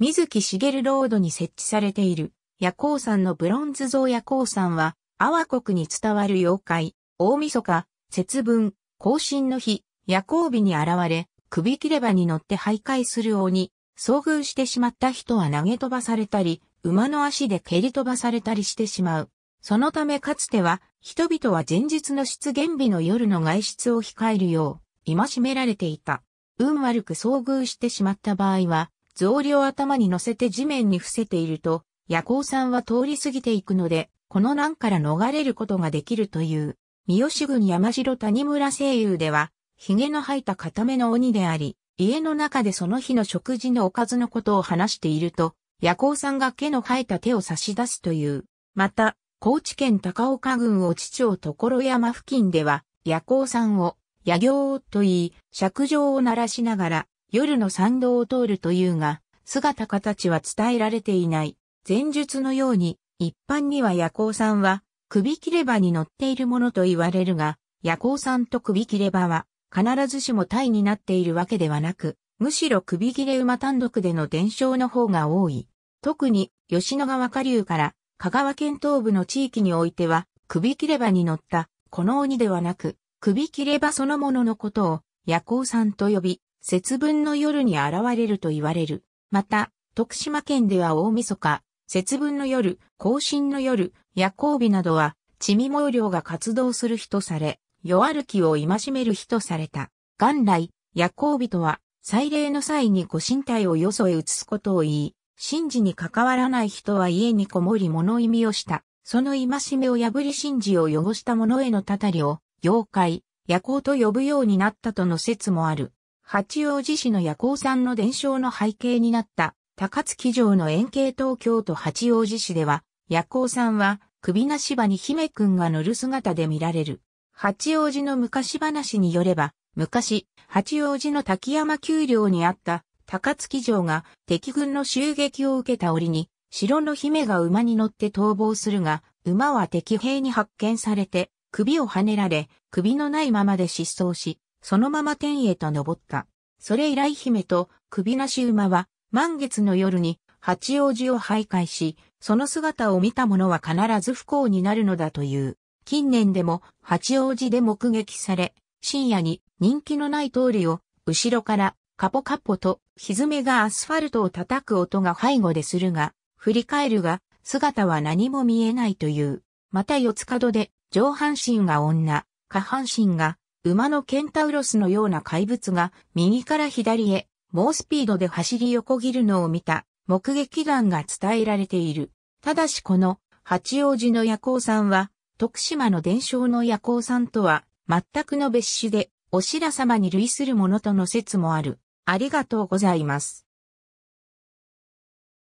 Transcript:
水木しげるロードに設置されている、夜光山のブロンズ像夜光山は、阿波国に伝わる妖怪、大晦日、節分、更新の日、夜光日に現れ、首切れ場に乗って徘徊する鬼、遭遇してしまった人は投げ飛ばされたり、馬の足で蹴り飛ばされたりしてしまう。そのためかつては、人々は前日の出現日の夜の外出を控えるよう、戒められていた。運悪く遭遇してしまった場合は、草履を頭に乗せて地面に伏せていると、夜行さんは通り過ぎていくので、この難から逃れることができるという、三好郡山城谷村声優では、髭の生えた固めの鬼であり、家の中でその日の食事のおかずのことを話していると、夜行さんが毛の生えた手を差し出すという。また、高知県高岡郡お父町所山付近では、夜行さんを、夜行と言い、尺状を鳴らしながら、夜の参道を通るというが、姿形は伝えられていない。前述のように、一般には夜行さんは、首切れ場に乗っているものと言われるが、夜行さんと首切れ場は、必ずしも体になっているわけではなく、むしろ首切れ馬単独での伝承の方が多い。特に、吉野川下流から、香川県東部の地域においては、首切れ場に乗った、この鬼ではなく、首切れ場そのもののことを、夜行さんと呼び、節分の夜に現れると言われる。また、徳島県では大晦日、節分の夜、更新の夜、夜行日などは、地味毛量が活動する日とされ、夜歩きを戒める日とされた。元来、夜行日とは、祭礼の際にご身体をよそへ移すことを言い、神事に関わらない人は家にこもり物意味をした。その戒めを破り神事を汚した者へのたたりを、妖怪、夜行と呼ぶようになったとの説もある。八王子市の夜行さんの伝承の背景になった高槻城の円形東京都八王子市では、夜行さんは首なし場に姫くんが乗る姿で見られる。八王子の昔話によれば、昔、八王子の滝山丘陵にあった高槻城が敵軍の襲撃を受けた折に、城の姫が馬に乗って逃亡するが、馬は敵兵に発見されて、首をはねられ、首のないままで失踪し、そのまま天へと登った。それ以来姫と首なし馬は満月の夜に八王子を徘徊し、その姿を見た者は必ず不幸になるのだという。近年でも八王子で目撃され、深夜に人気のない通りを後ろからカポカポとひずめがアスファルトを叩く音が背後でするが、振り返るが姿は何も見えないという。また四つ角で上半身が女、下半身が馬のケンタウロスのような怪物が右から左へ猛スピードで走り横切るのを見た目撃談が伝えられている。ただしこの八王子の夜行さんは徳島の伝承の夜行さんとは全くの別種でお白様に類するものとの説もある。ありがとうございます。